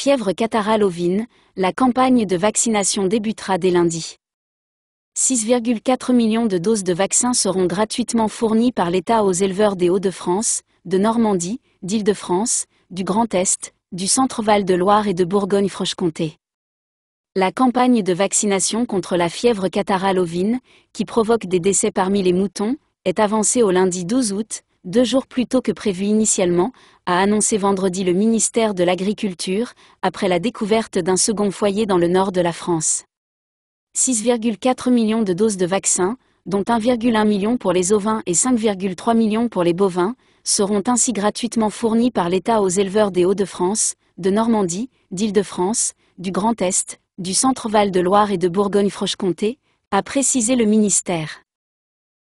fièvre catarale ovine, la campagne de vaccination débutera dès lundi. 6,4 millions de doses de vaccins seront gratuitement fournies par l'État aux éleveurs des Hauts-de-France, de Normandie, d'Île-de-France, du Grand Est, du Centre-Val de Loire et de Bourgogne-Franche-Comté. La campagne de vaccination contre la fièvre catarale ovine, qui provoque des décès parmi les moutons, est avancée au lundi 12 août, deux jours plus tôt que prévu initialement, a annoncé vendredi le ministère de l'Agriculture, après la découverte d'un second foyer dans le nord de la France. 6,4 millions de doses de vaccins, dont 1,1 million pour les ovins et 5,3 millions pour les bovins, seront ainsi gratuitement fournis par l'État aux éleveurs des Hauts-de-France, de Normandie, d'Île-de-France, du Grand Est, du Centre-Val de Loire et de Bourgogne-Franche-Comté, a précisé le ministère.